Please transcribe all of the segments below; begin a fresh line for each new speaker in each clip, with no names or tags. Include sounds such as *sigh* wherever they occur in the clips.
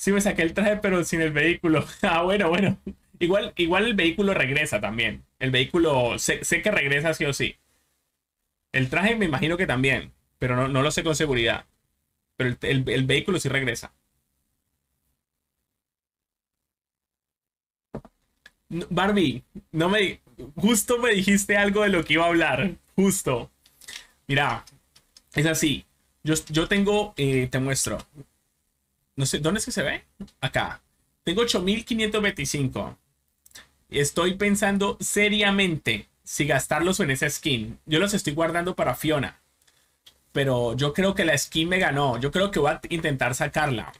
Sí, me saqué el traje, pero sin el vehículo. *laughs* Ah, bueno, bueno. Igual, igual el vehículo regresa también. El vehículo, sé, que regresa sí o sí. El traje me imagino que también, pero no, lo sé con seguridad. Pero el, vehículo sí regresa. Barbie, no me justo me dijiste algo de lo que iba a hablar. Justo. Mira, es así. Yo, yo tengo, eh, te muestro. No sé, ¿dónde es que se ve? Acá. Tengo 8525. Estoy pensando seriamente si gastarlos en esa skin. Yo los estoy guardando para Fiona. Pero yo creo que la skin me ganó. Yo creo que voy a intentar sacarla.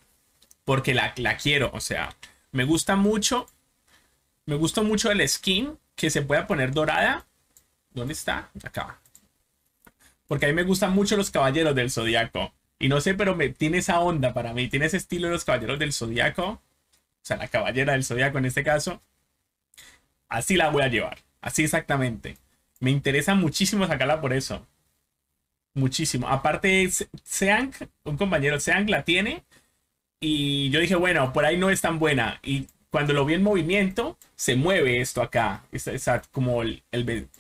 Porque la, quiero. O sea, me gusta mucho. Me gusta mucho el skin que se pueda poner dorada. ¿Dónde está? Acá. Porque a mí me gustan mucho los caballeros del zodiaco. Y no sé, pero me, tiene esa onda para mí, tiene ese estilo de los caballeros del zodiaco, o sea, la caballera del zodiaco en este caso. Así la voy a llevar, así exactamente. Me interesa muchísimo sacarla por eso. Muchísimo. Aparte, Seang, un compañero, Seang la tiene. Y yo dije, bueno, por ahí no es tan buena. Y cuando lo vi en movimiento, se mueve esto acá. como el,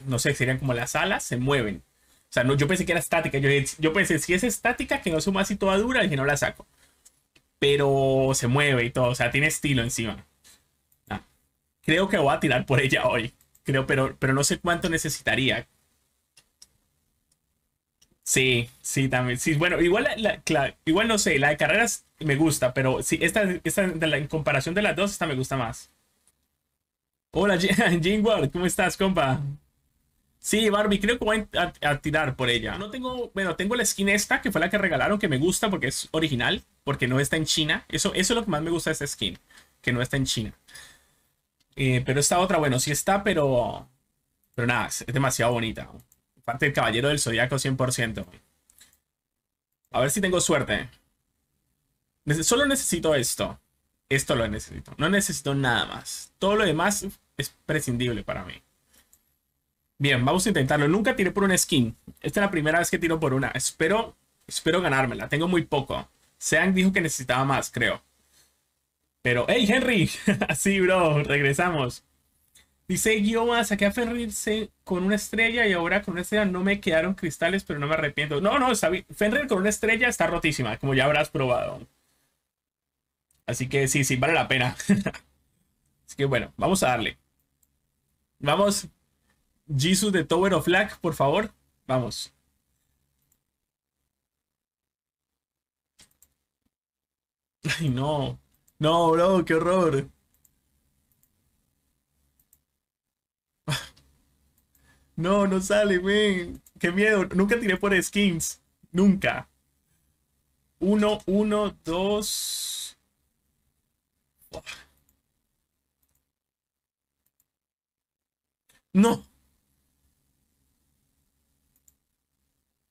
no sé, serían como las alas, se mueven. O sea, yo pensé que era estática. Yo, pensé, si es estática, que no suma así toda dura, que no la saco. Pero se mueve y todo, o sea, tiene estilo encima. Ah, creo que voy a tirar por ella hoy. Creo, pero, pero no sé cuánto necesitaría. Sí, sí, también. Sí, bueno, igual, igual no sé, la de carreras me gusta, pero si esta, en comparación de las dos, esta me gusta más. Hola, *laughs* World. ¿cómo estás, compa? Sí, Barbie, creo que voy a, tirar por ella. No tengo, bueno, tengo la skin esta, que fue la que regalaron, que me gusta porque es original, porque no está en China. Eso, es lo que más me gusta de esta skin, que no está en China. Eh, pero esta otra, bueno, sí está, pero... Pero nada, es demasiado bonita. Parte del Caballero del Zodiaco 100%. A ver si tengo suerte. Solo necesito esto. Esto lo necesito. No necesito nada más. Todo lo demás es prescindible para mí. Bien, vamos a intentarlo. Nunca tiré por una skin. Esta es la primera vez que tiro por una. Espero, espero ganármela. Tengo muy poco. Sean dijo que necesitaba más, creo. Pero, hey, Henry. Así, *laughs* bro, regresamos. Dice Guioma, saqué a Fenrirse con una estrella y ahora con una estrella no me quedaron cristales, pero no me arrepiento. No, no, Fenrir con una estrella está rotísima, como ya habrás probado. Así que sí, sí, vale la pena. *laughs* Así que bueno, vamos a darle. Vamos Jesus de Tower of Lag, por favor. Vamos. Ay, no. No, bro, qué horror. No, no sale, men. Qué miedo. Nunca tiré por skins. Nunca. Uno, uno, dos. No.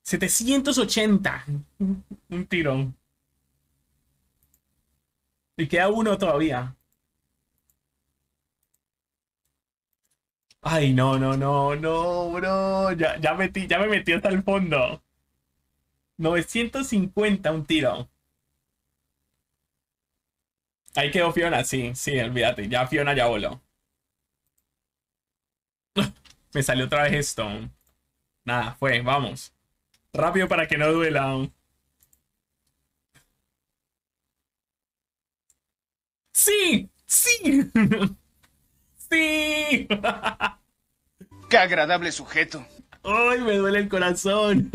780. Un tirón. Y queda uno todavía. Ay, no, no, no, no, bro. Ya, ya, metí, ya me metí hasta el fondo. 950 un tiro. Ahí quedó Fiona, sí, sí, olvídate. Ya Fiona ya voló. *laughs* me salió otra vez esto. Nada, fue, vamos. Rápido para que no duela ¡Sí! ¡Sí! *laughs* ¡Sí! ¡Qué agradable sujeto! ¡Ay, me duele el corazón!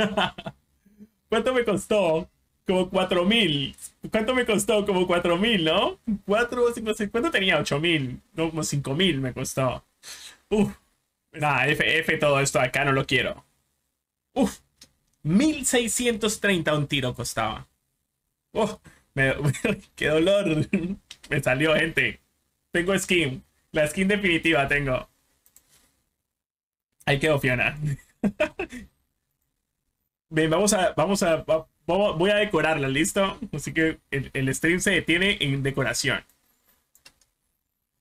*laughs* ¿Cuánto me costó? Como 4000. ¿Cuánto me costó? Como 4000, ¿no? 4, 5, 6. ¿Cuánto tenía? 8000. No, como 5000 me costó. Uf. Nada, F, F todo esto acá, no lo quiero. Uf. 1630 un tiro costaba. Oh, *laughs* qué dolor. me salió, gente. Tengo skin. La skin definitiva tengo. Ahí quedó Fiona. Bien, *laughs* vamos a, vamos a, voy a decorarla, ¿listo? Así que el, stream se detiene en decoración.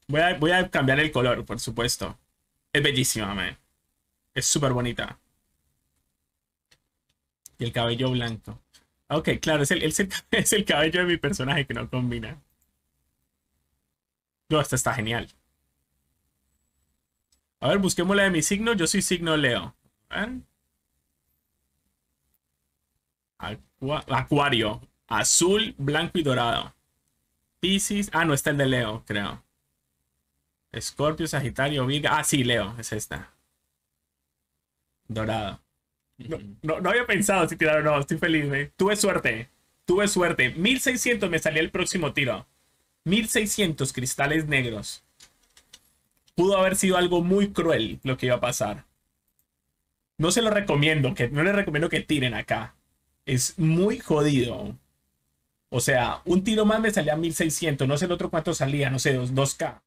Voy a, voy a cambiar el color, por supuesto. Es bellísima, man. Es súper bonita. Y el cabello blanco. Ah, ok, claro, *laughs* es el, cabello de mi personaje que no combina. No, esta está genial. A ver, busquemos la de mi signo. Yo soy signo Leo. acuario. Azul, blanco y dorado. Pisces. Ah, no, está el de Leo, creo. Escorpio, Sagitario, Virgo. Ah, sí, Leo, es esta. Dorado. No, había pensado si tirar o no, estoy feliz, Tuve suerte, tuve suerte. 1600 me salía el próximo tiro. 1600 cristales negros. Pudo haber sido algo muy cruel lo que iba a pasar. No se lo recomiendo, que no les recomiendo que tiren acá. Es muy jodido. O sea, un tiro más me salía 1600, no sé el otro cuánto salía, no sé, 2K.